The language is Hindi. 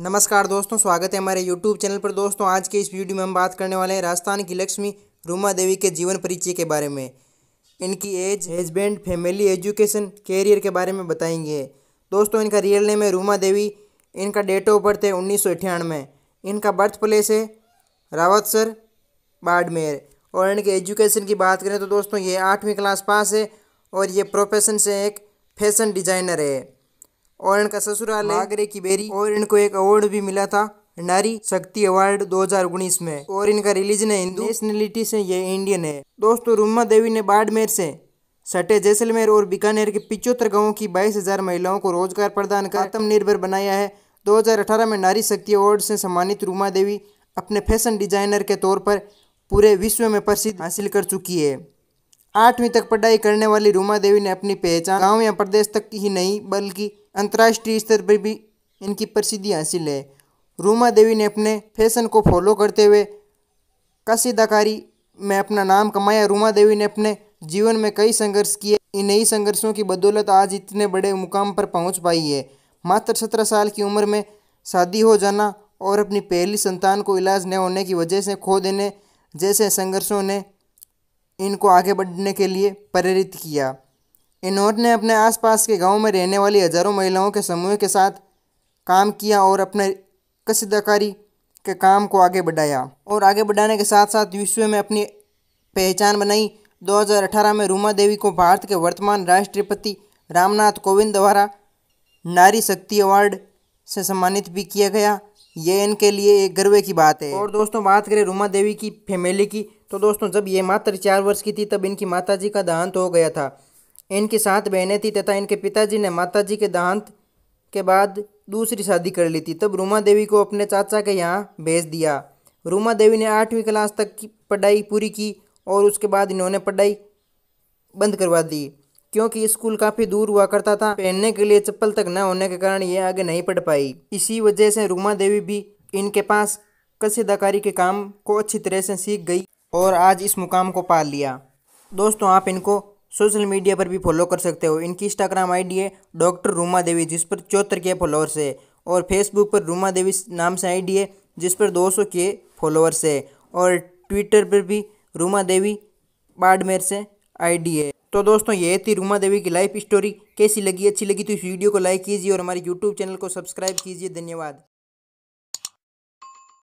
नमस्कार दोस्तों स्वागत है हमारे YouTube चैनल पर दोस्तों आज के इस वीडियो में हम बात करने वाले हैं राजस्थान की लक्ष्मी रूमा देवी के जीवन परिचय के बारे में इनकी age husband family education career के बारे में बताएंगे दोस्तों इनका रियल नेम है रूमा देवी इनका डेट ऑफ बर्थ है उन्नीस इनका बर्थ प्लेस है रावतसर बाड़मेर और इनके एजुकेशन की बात करें तो दोस्तों ये आठवीं क्लास पास है और ये प्रोफेशन से एक फैशन डिज़ाइनर है और इनका ससुराल आगरे की बेरी और इनको एक अवार्ड भी मिला था नारी शक्ति अवार्ड 2019 में और इनका रिलीजन है हिंदू नेशनलिटी से ये इंडियन है दोस्तों रुमा देवी ने बाड़मेर से सटे जैसलमेर और बीकानेर के पिचोत्तर गांवों की 22000 महिलाओं को रोजगार प्रदान कर आत्मनिर्भर बनाया है 2018 में नारी शक्ति अवार्ड से सम्मानित रुमा देवी अपने फैशन डिजाइनर के तौर पर पूरे विश्व में प्रसिद्ध हासिल कर चुकी है आठवीं तक पढ़ाई करने वाली रूमा देवी ने अपनी पहचान गाँव या प्रदेश तक ही नहीं बल्कि अंतर्राष्ट्रीय स्तर पर भी इनकी प्रसिद्धि हासिल है रूमा देवी ने अपने फैशन को फॉलो करते हुए कसीदाकारी में अपना नाम कमाया रूमा देवी ने अपने जीवन में कई संघर्ष किए इन ही संघर्षों की बदौलत आज इतने बड़े मुकाम पर पहुंच पाई है मात्र सत्रह साल की उम्र में शादी हो जाना और अपनी पहली संतान को इलाज न होने की वजह से खो देने जैसे संघर्षों ने इनको आगे बढ़ने के लिए प्रेरित किया इनोद ने अपने आसपास के गांव में रहने वाली हज़ारों महिलाओं के समूह के साथ काम किया और अपने कसीदाकारी के काम को आगे बढ़ाया और आगे बढ़ाने के साथ साथ विश्व में अपनी पहचान बनाई 2018 में रूमा देवी को भारत के वर्तमान राष्ट्रपति रामनाथ कोविंद द्वारा नारी शक्ति अवार्ड से सम्मानित भी किया गया ये इनके लिए एक गर्व की बात है और दोस्तों बात करें रूमा देवी की फैमिली की तो दोस्तों जब ये मात्र चार वर्ष की थी तब इनकी माताजी का देहांत हो गया था इनकी सात बहनें थी तथा इनके पिताजी ने माताजी के दांत के बाद दूसरी शादी कर ली थी तब रूमा देवी को अपने चाचा के यहाँ भेज दिया रूमा देवी ने आठवीं क्लास तक की पढ़ाई पूरी की और उसके बाद इन्होंने पढ़ाई बंद करवा दी क्योंकि स्कूल काफ़ी दूर हुआ करता था पहनने के लिए चप्पल तक न होने के कारण ये आगे नहीं पढ़ पाई इसी वजह से रूमा देवी भी इनके पास कसीदाकारी के काम को अच्छी तरह से सीख गई और आज इस मुकाम को पा लिया दोस्तों आप इनको सोशल मीडिया पर भी फॉलो कर सकते हो इनकी इंस्टाग्राम आईडी है डॉक्टर रूमा देवी जिस पर चौहत्तर के फॉलोअर्स है और फेसबुक पर रूमा देवी नाम से आईडी है जिस पर 200 के फॉलोअर्स है और ट्विटर पर भी रूमा देवी बाड़मेर से आईडी है तो दोस्तों ये थी रूमा देवी की लाइफ स्टोरी कैसी लगी अच्छी लगी तो इस वीडियो को लाइक कीजिए और हमारे यूट्यूब चैनल को सब्सक्राइब कीजिए धन्यवाद